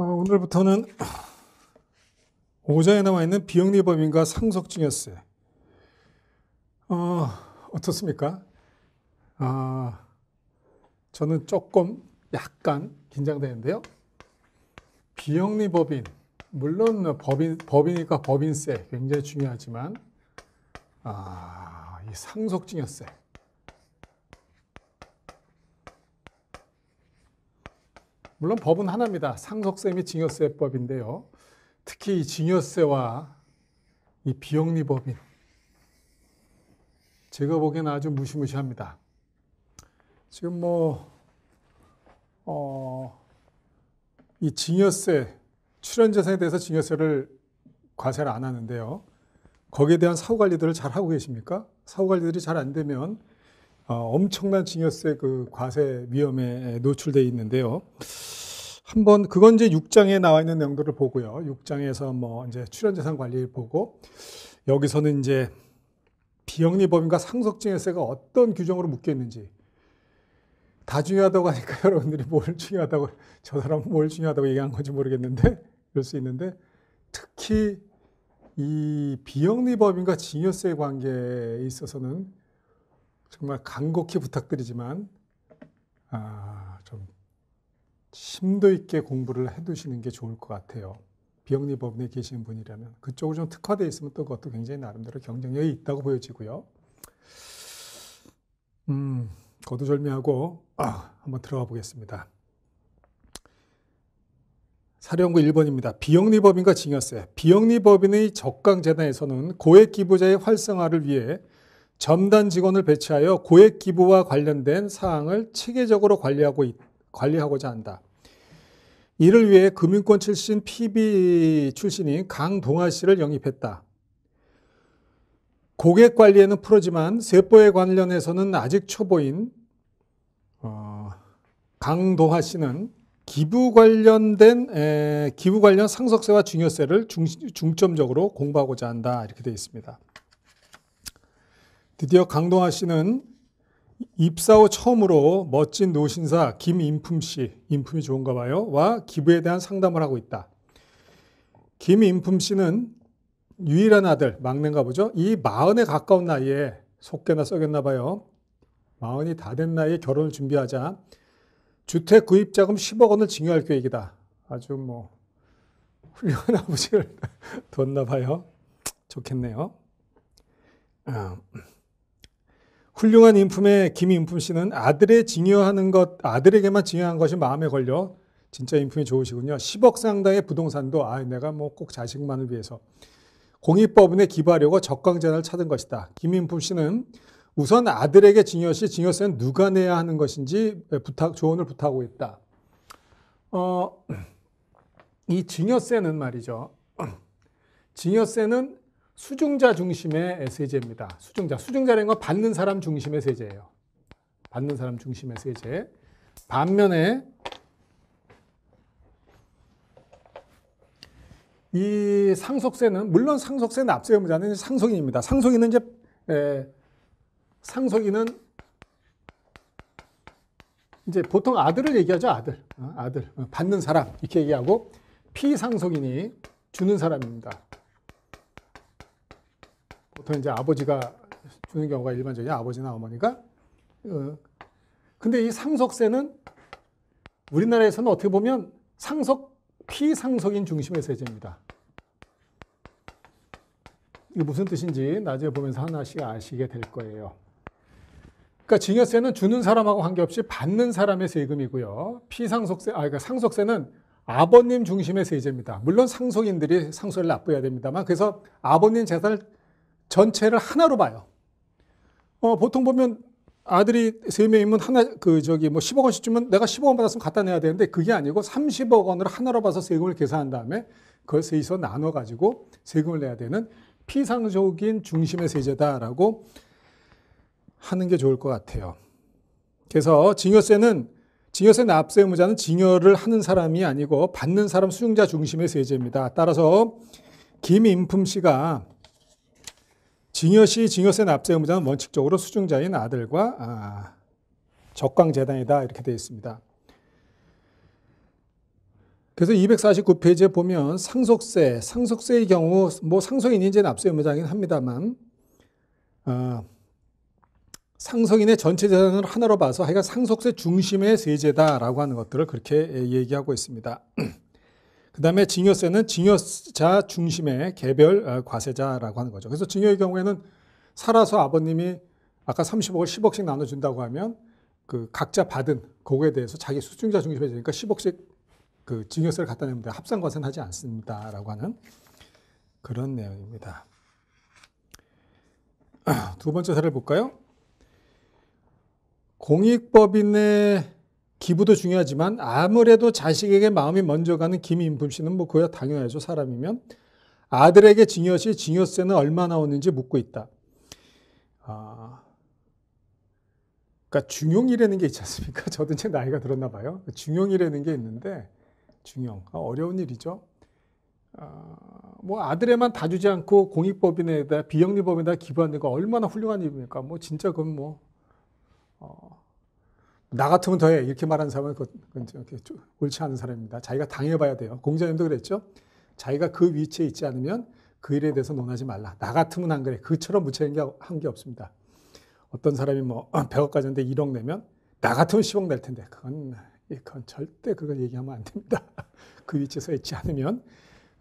어, 오늘부터는 5장에 나와 있는 비영리법인과 상속증여세. 어, 어떻습니까? 아, 저는 조금 약간 긴장되는데요. 비영리법인, 물론 법인, 법이니까 법인세 굉장히 중요하지만, 아, 이 상속증여세. 물론 법은 하나입니다. 상속세 및 증여세법인데요. 특히 이 증여세와 이 비영리법인 제가 보기엔 아주 무시무시합니다. 지금 뭐, 어, 이 증여세, 출연재산에 대해서 증여세를 과세를 안 하는데요. 거기에 대한 사후관리들을 잘 하고 계십니까? 사후관리들이 잘 안 되면 어, 엄청난 증여세 그 과세 위험에 노출돼 있는데요. 한번 그건 이제 6장에 나와 있는 내용들을 보고요. 6장에서 뭐 이제 출연재산 관리를 보고 여기서는 이제 비영리법인과 상속증여세가 어떤 규정으로 묶여 있는지 다 중요하다고 하니까 여러분들이 뭘 중요하다고 저사람뭘 중요하다고 얘기한 건지 모르겠는데 그럴 수 있는데 특히 이 비영리법인과 증여세 관계에 있어서는 정말 간곡히 부탁드리지만 아, 좀 심도 있게 공부를 해두시는 게 좋을 것 같아요. 비영리 법인에 계신 분이라면 그쪽으로 좀 특화되어 있으면 또 그것도 굉장히 나름대로 경쟁력이 있다고 보여지고요. 음, 거두절미하고 아, 한번 들어가 보겠습니다. 사령구 1번입니다. 비영리법인과 증여세. 비영리법인의 적강재단에서는 고액 기부자의 활성화를 위해 전단 직원을 배치하여 고액 기부와 관련된 사항을 체계적으로 관리하고 관리하고자 한다. 이를 위해 금융권 출신 PB 출신인 강동아 씨를 영입했다. 고객 관리에는 프로지만 세포에 관련해서는 아직 초보인 어, 강동아 씨는 기부 관련된 에, 기부 관련 상속세와 증여세를 중, 중점적으로 공부하고자 한다 이렇게 되어 있습니다. 드디어 강동아 씨는 입사 후 처음으로 멋진 노신사 김인품 씨, 인품이 좋은가 봐요. 와 기부에 대한 상담을 하고 있다. 김인품 씨는 유일한 아들, 막내인가 보죠. 이 마흔에 가까운 나이에 속개나 썩였나 봐요. 마흔이 다 된 나이에 결혼을 준비하자 주택 구입 자금 10억 원을 증여할 계획이다. 아주 뭐 훌륭한 아버지를 뒀나 봐요. 좋겠네요. 음. 훌륭한 인품의 김인품 씨는 아들에 증여하는 것, 아들에게만 증여한 것이 마음에 걸려 진짜 인품이 좋으시군요. 10억 상당의 부동산도 아, 내가 뭐 꼭 자식만을 위해서 공익법원에 기부하려고 적강전을 찾은 것이다. 김인품 씨는 우선 아들에게 증여 시 증여세는 누가 내야 하는 것인지 부탁 조언을 부탁하고 있다. 어, 이 증여세는 말이죠. 증여세는 수중자 중심의 세제입니다. 수중자. 수중자라는 건 받는 사람 중심의 세제예요. 받는 사람 중심의 세제. 반면에 이 상속세는 물론 상속세 납세 의무자는 상속인입니다. 상속인은 이제 에, 예, 상속인은 이제 보통 아들을 얘기하죠. 아들, 어, 아들 어, 받는 사람 이렇게 얘기하고 피상속인이 주는 사람입니다. 보통 이제 아버지가 주는 경우가 일반적이야 아버지나 어머니가. 어. 근데 이 상속세는 우리나라에서는 어떻게 보면 상속 피상속인 중심의 세제입니다. 이게 무슨 뜻인지 나중에 보면서 하나씩 아시게 될 거예요. 그러니까 증여세는 주는 사람하고 관계없이 받는 사람의 세금이고요. 피상속세, 아, 그러니까 상속세는 아버님 중심의 세제입니다. 물론 상속인들이 상속을 납부해야 됩니다만 그래서 아버님 재산을 전체를 하나로 봐요. 어, 보통 보면 아들이 세 명이면 하나 그 저기 뭐 10억 원씩 주면 내가 10억 원 받았으면 갖다 내야 되는데 그게 아니고 30억 원으로 하나로 봐서 세금을 계산한 다음에 그걸 세서 나눠 가지고 세금을 내야 되는 피상적인 중심의 세제다라고 하는 게 좋을 것 같아요. 그래서 증여세는증여세 납세 의무자는 증여를 하는 사람이 아니고 받는 사람 수용자 중심의 세제입니다. 따라서 김인품 씨가 증여시 증여세 납세 의무자는 원칙적으로 수증자인 아들과 아, 적광재단이다 이렇게 되어 있습니다. 그래서 249페이지에 보면 상속세, 상속세의 경우 뭐 상속인이 이제 납세 의무자긴 이 합니다만 아, 상속인의 전체 재산을 하나로 봐서 하여간 상속세 중심의 세제다라고 하는 것들을 그렇게 얘기하고 있습니다. 그 다음에 증여세는 증여자 중심의 개별 어, 과세자라고 하는 거죠. 그래서 증여의 경우에는 살아서 아버님이 아까 30억을 10억씩 나눠준다고 하면 그 각자 받은 거에 대해서 자기 수증자 중심이 되니까 10억씩 그 증여세를 갖다 내는데 합산 과세는 하지 않습니다라고 하는 그런 내용입니다. 두 번째 사례를 볼까요? 공익법인의 기부도 중요하지만 아무래도 자식에게 마음이 먼저 가는 김인품 씨는 뭐 그야 당연하죠. 사람이면. 아들에게 증여시 증여세는 얼마 나오는지 묻고 있다. 아, 그러니까 중용이라는 게 있지 않습니까? 저도 이제 나이가 들었나 봐요. 중용이라는 게 있는데 중용 아, 어려운 일이죠. 아, 뭐 아들에만 다 주지 않고 공익법인에다 비영리법인에다 기부하는 거 얼마나 훌륭한 일입니까? 뭐 진짜 그건 뭐 어, 나 같으면 더해 이렇게 말하는 사람은 그건 옳지 않은 사람입니다. 자기가 당해봐야 돼요. 공자님도 그랬죠. 자기가 그 위치에 있지 않으면 그 일에 대해서 논하지 말라. 나 같으면 안 그래. 그처럼 무책임 한게 없습니다. 어떤 사람이 뭐 100억 가졌는데 1억 내면 나 같으면 10억 낼 텐데 그건 그건 절대 그걸 얘기하면 안 됩니다. 그 위치에서 있지 않으면.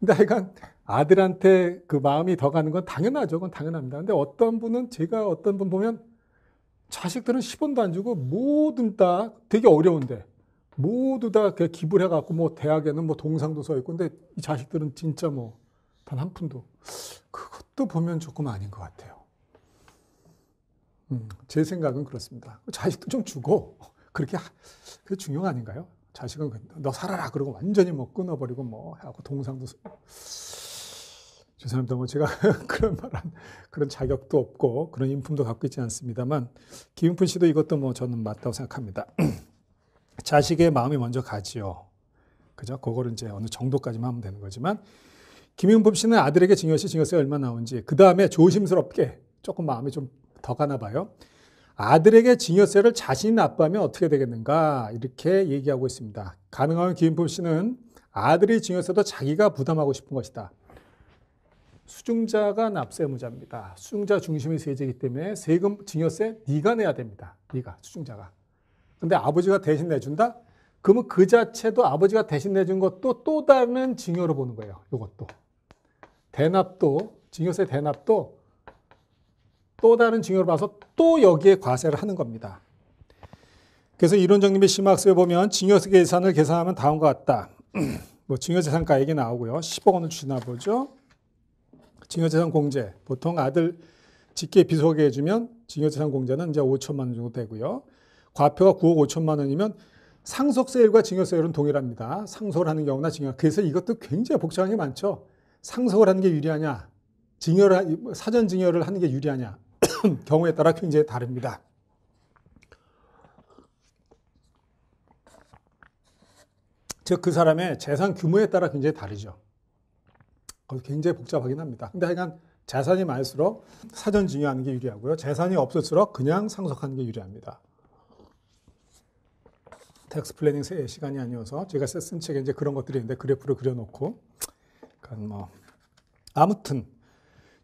근데 하여간 아들한테 그 마음이 더 가는 건 당연하죠. 그건 당연합니다. 근데 어떤 분은 제가 어떤 분 보면 자식들은 10원도 안 주고 모든 다 되게 어려운데 모두 다 기부를 해갖고 뭐 대학에는 뭐 동상도 써 있고 근데 이 자식들은 진짜 뭐 단 한 푼도 그것도 보면 조금 아닌 것 같아요. 음, 제 생각은 그렇습니다. 자식도 좀 주고 그렇게 그 중요 아닌가요? 자식은 그 너 살아라 그러고 완전히 뭐 끊어버리고 뭐 하고 동상도 써. 죄송합니다. 뭐 제가 그런 말한 그런 자격도 없고 그런 인품도 갖고 있지 않습니다만 김윤푼 씨도 이것도 뭐 저는 맞다고 생각합니다. 자식의 마음이 먼저 가지요. 그죠? 그거를 이제 어느 정도까지만 하면 되는 거지만 김윤품 씨는 아들에게 증여세 증여세 가 얼마 나오는지 그 다음에 조심스럽게 조금 마음이 좀 더 가나 봐요. 아들에게 증여세를 자신이 납부하면 어떻게 되겠는가 이렇게 얘기하고 있습니다. 가능하면 김윤품 씨는 아들이 증여세도 자기가 부담하고 싶은 것이다. 수중자가 납세 의무자입니다. 수중자 중심의 세제이기 때문에 세금, 증여세 네가 내야 됩니다. 네가 수중자가. 근데 아버지가 대신 내준다? 그러면 그 자체도 아버지가 대신 내준 것도 또 다른 증여로 보는 거예요. 이것도. 대납도 증여세 대납도 또 다른 증여로 봐서 또 여기에 과세를 하는 겁니다. 그래서 이론정립의 심학수에 보면 증여세 계산을 계산하면 다음과 같다. 뭐 증여재산가액이 나오고요. 10억 원을 주나 시 보죠. 증여재산 공제 보통 아들 직계 비속에 해주면 증여재산 공제는 이제 5천만 원 정도 되고요. 과표가 9억 5천만 원이면 상속세율과 증여세율은 동일합니다. 상속을 하는 경우나 증여. 그래서 이것도 굉장히 복잡한 게 많죠. 상속을 하는 게 유리하냐, 증여를 사전 증여를 하는 게 유리하냐 경우에 따라 굉장히 다릅니다. 즉 그 사람의 재산 규모에 따라 굉장히 다르죠. 그것 굉장히 복잡하긴 합니다. 근데 하여간 재산이 많을수록 사전 증여하는 게 유리하고요. 재산이 없을수록 그냥 상속하는 게 유리합니다. 텍스 플래닝 시간이 아니어서 제가 쓴 책에 이제 그런 것들이 있는데 그래프를 그려놓고 그러뭐 아무튼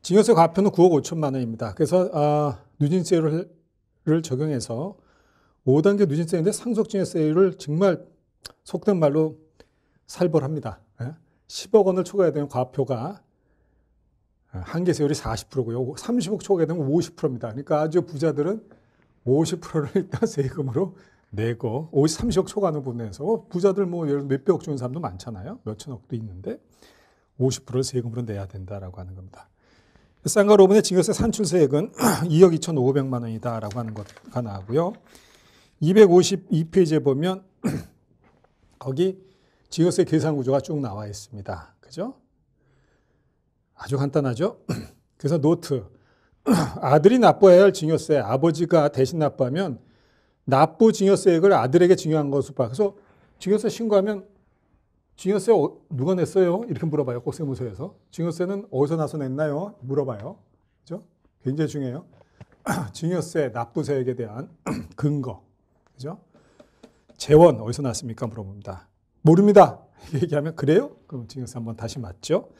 증여세 과표는 9억 5천만 원입니다. 그래서 아, 누진세율을 적용해서 5단계 누진세인데 상속증여세율을 정말 속된 말로 살벌합니다. 10억 원을 초과해야되는 과표가 한계 세율이 40%고요. 30억 초과되면 50%입니다. 그러니까 아주 부자들은 50%를 일단 세금으로 내고 50, 30억 초과하는 부분에서 부자들 뭐 몇백억 주는 사람도 많잖아요. 몇천억도 있는데 50%를 세금으로 내야 된다라고 하는 겁니다. 쌍가 로분의 징역세 산출세액은 2억 2,500만 원이다라고 하는 것가 나오고요. 252페이지에 보면 거기 지읒의 계산 구조가 쭉 나와 있습니다. 그죠? 아주 간단하죠? 그래서 노트. 아들이 납부해야 할 증여세, 아버지가 대신 납부하면 납부 증여세액을 아들에게 증여한 것으로 봐. 그래서 증여세 신고하면 증여세 어, 누가 냈어요? 이렇게 물어봐요. 국세무서에서. 증여세는 어디서 나서 냈나요? 물어봐요. 그죠? 굉장히 중요해요. 증여세 납부세액에 대한 근거. 그죠? 재원 어디서 났습니까? 물어봅니다. 모릅니다. 얘기하면 그래요? 그럼 증여세 한번 다시 맞죠?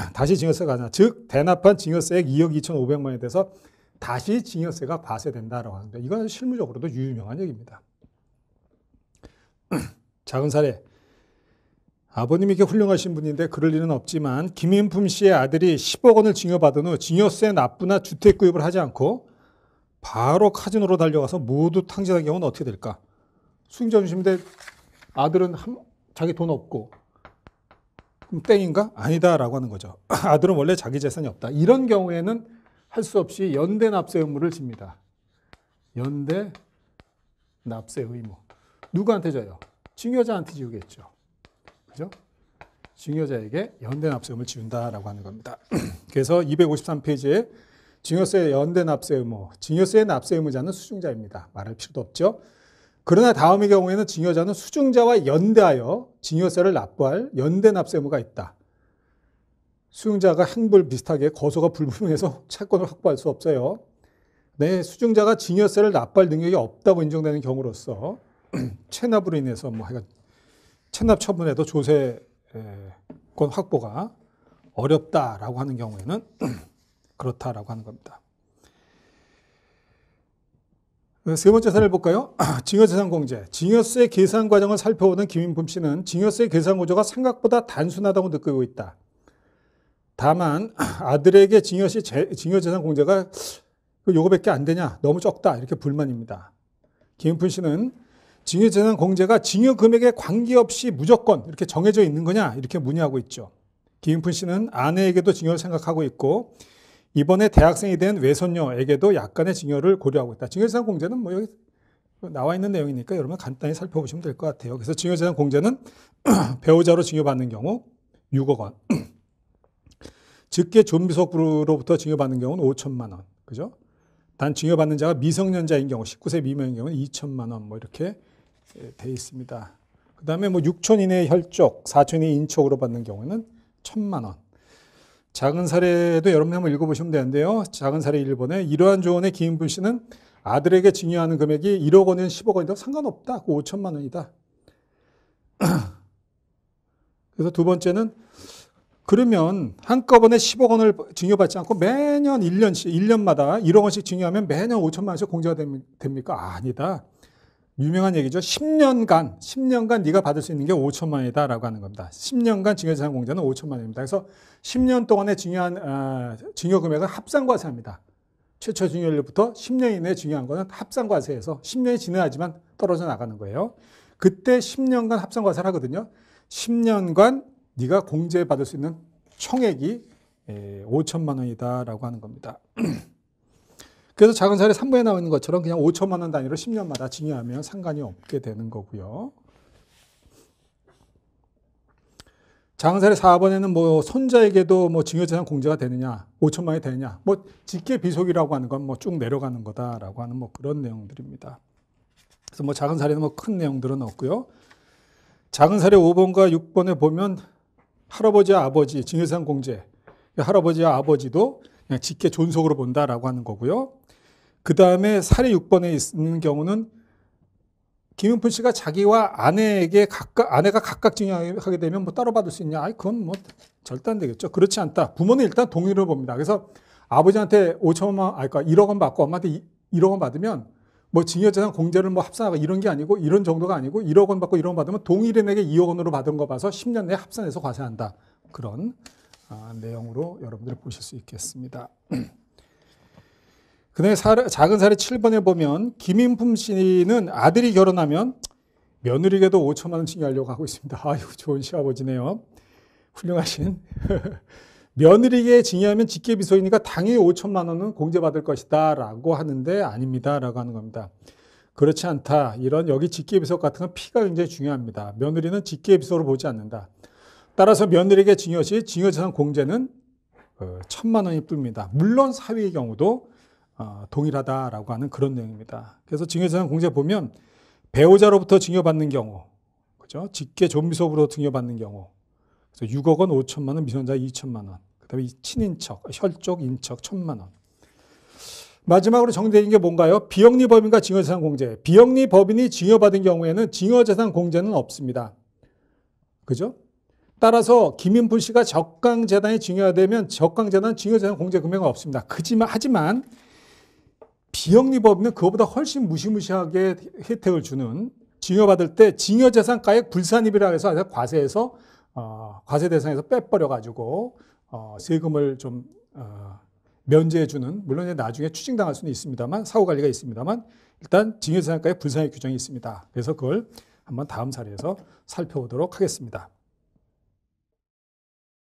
다시 증여세가 가잖즉 대납한 증여세액 2억 2,500만 원에 대해서 다시 증여세가 과세된다라고 하는데 이건 실무적으로도 유명한 얘기입니다. 작은 사례. 아버님이 이렇게 훌륭하신 분인데 그럴 일은 없지만 김인품 씨의 아들이 10억 원을 증여받은 후 증여세 납부나 주택 구입을 하지 않고 바로 카지노로 달려가서 모두 탕진한 경우는 어떻게 될까? 수익자 심인데 아들은 한, 자기 돈 없고 그럼 땡인가? 아니다라고 하는 거죠. 아들은 원래 자기 재산이 없다. 이런 경우에는 할 수 없이 연대 납세 의무를 집니다. 연대 납세 의무. 누구한테 져요? 증여자한테 지우겠죠. 그죠? 증여자에게 연대 납세 의무를 지운다라고 하는 겁니다. 그래서 253페이지에 증여세 연대 납세 의무, 증여세 납세 의무자는 수증자입니다. 말할 필요도 없죠. 그러나 다음의 경우에는 증여자는 수증자와 연대하여 증여세를 납부할 연대 납세무가 있다. 수증자가 행불 비슷하게 거소가 불분명해서 채권을 확보할 수 없어요. 내 네, 수증자가 증여세를 납부할 능력이 없다고 인정되는 경우로서 체납으로 인해서 뭐 하여간 체납 처분에도 조세권 확보가 어렵다라고 하는 경우에는 그렇다라고 하는 겁니다. 세 번째 사례를 볼까요? 증여재산공제. 증여세 계산 과정을 살펴보는 김인품 씨는 증여세 계산 구조가 생각보다 단순하다고 느끼고 있다. 다만 아들에게 증여시 증여재산공제가 그 요거밖에 안 되냐 너무 적다 이렇게 불만입니다. 김인품 씨는 증여재산공제가 증여금액에 관계없이 무조건 이렇게 정해져 있는 거냐 이렇게 문의하고 있죠. 김인품 씨는 아내에게도 증여를 생각하고 있고 이번에 대학생이 된 외손녀에게도 약간의 징여를 고려하고 있다. 징여재산 공제는 뭐 여기 나와 있는 내용이니까 여러분 간단히 살펴보시면 될 것 같아요. 그래서 징여재산 공제는 배우자로 징여받는 경우 6억 원, 즉계 좀비속으로부터 징여받는 경우는 5천만 원, 그죠? 단징여받는 자가 미성년자인 경우, 19세 미만인 경우는 2천만 원뭐 이렇게 예, 돼 있습니다. 그 다음에 뭐 6천 이내 혈족, 4천 이내 인척으로 받는 경우는 에1 천만 원. 작은 사례도 여러분이 한번 읽어보시면 되는데요. 작은 사례 1번에 이러한 조언에 기인분 씨는 아들에게 증여하는 금액이 1억 원이 10억 원이든 상관없다. 그 5천만 원이다. 그래서 두 번째는 그러면 한꺼번에 10억 원을 증여받지 않고 매년 1년씩, 1년마다 1억 원씩 증여하면 매년 5천만 원씩 공제가 됩니까? 아, 니다 유명한 얘기죠. 10년간, 10년간 네가 받을 수 있는 게 5천만 원이다라고 하는 겁니다. 10년간 증여재산 공제는 5천만 원입니다. 그래서 10년 동안의 증여한 어, 아, 증여 금액은 합산과세합니다. 최초 증여일부터 10년 이내 에 중요한 거는 합산과세에서 10년이 지나야지만 떨어져 나가는 거예요. 그때 10년간 합산과세를 하거든요. 10년간 네가 공제받을 수 있는 총액이 5천만 원이다라고 하는 겁니다. 그래서 작은 사례 3부에 나와 있는 것처럼 그냥 5천만 원 단위로 10년마다 증여하면 상관이 없게 되는 거고요. 작은 사례 4번에는 뭐 손자에게도 뭐 증여재산 공제가 되느냐, 5천만 원이 되느냐, 뭐 직계 비속이라고 하는 건 뭐 쭉 내려가는 거다라고 하는 뭐 그런 내용들입니다. 그래서 뭐 작은 사례는 뭐 큰 내용들은 없고요. 작은 사례 5번과 6번에 보면 할아버지와 아버지 증여재산 공제, 할아버지와 아버지도 그냥 직계 존속으로 본다라고 하는 거고요. 그 다음에 사례 6번에 있는 경우는 김윤표 씨가 자기와 아내에게 각각, 아내가 각각 증여하게 되면 뭐 따로 받을 수 있냐? 아이 그건 뭐 절대 안 되겠죠. 그렇지 않다. 부모는 일단 동의를 봅니다. 그래서 아버지한테 5천만 원, 아그니까 1억 원 받고 엄마한테 1억 원 받으면 뭐 증여재산 공제를 뭐 합산하고 이런 게 아니고 이런 정도가 아니고 1억 원 받고 1억 원 받으면 동일인에게 2억 원으로 받은 거 봐서 10년 내에 합산해서 과세한다. 그런 아, 내용으로 여러분들이 보실 수 있겠습니다. 그네 사례, 작은 사례 7번에 보면 김인품 씨는 아들이 결혼하면 며느리에게도 5천만 원씩 하려고 하고 있습니다. 아유 좋은 시아버지네요. 훌륭하신 며느리에게 증여하면직계비서이니까 당연히 5천만 원은 공제받을 것이다 라고 하는데 아닙니다 라고 하는 겁니다. 그렇지 않다. 이런 여기 직계비서 같은 건 피가 굉장히 중요합니다. 며느리는 직계비서로 보지 않는다. 따라서 며느리에게 증여시 증여재산 공제는 어, 천만 원이 뿔입니다. 물론 사위의 경우도 어, 동일하다라고 하는 그런 내용입니다. 그래서 증여재산 공제 보면 배우자로부터 증여받는 경우, 그죠? 직계 존비속으로 증여받는 경우, 그래서 6억 원, 5천만 원, 미성자 2천만 원, 그다음에 친인척, 혈족, 인척 천만 원. 마지막으로 정해진 게 뭔가요? 비영리 법인과 증여재산 공제. 비영리 법인이 증여받은 경우에는 증여재산 공제는 없습니다. 그죠? 따라서 김인풀 씨가 적강재단이 증여되면 적강재단 증여재산 공제 금액은 없습니다. 그지만 하지만 비영리법인은 그거보다 훨씬 무시무시하게 혜택을 주는 증여받을 때 증여재산가액 불산입이라 고 해서 과세에서 어, 과세 대상에서 빼버려 가지고 어, 세금을 좀 어, 면제해주는 물론 나중에 추징당할 수는 있습니다만 사후 관리가 있습니다만 일단 증여재산가액 불산입 규정이 있습니다. 그래서 그걸 한번 다음 사례에서 살펴보도록 하겠습니다.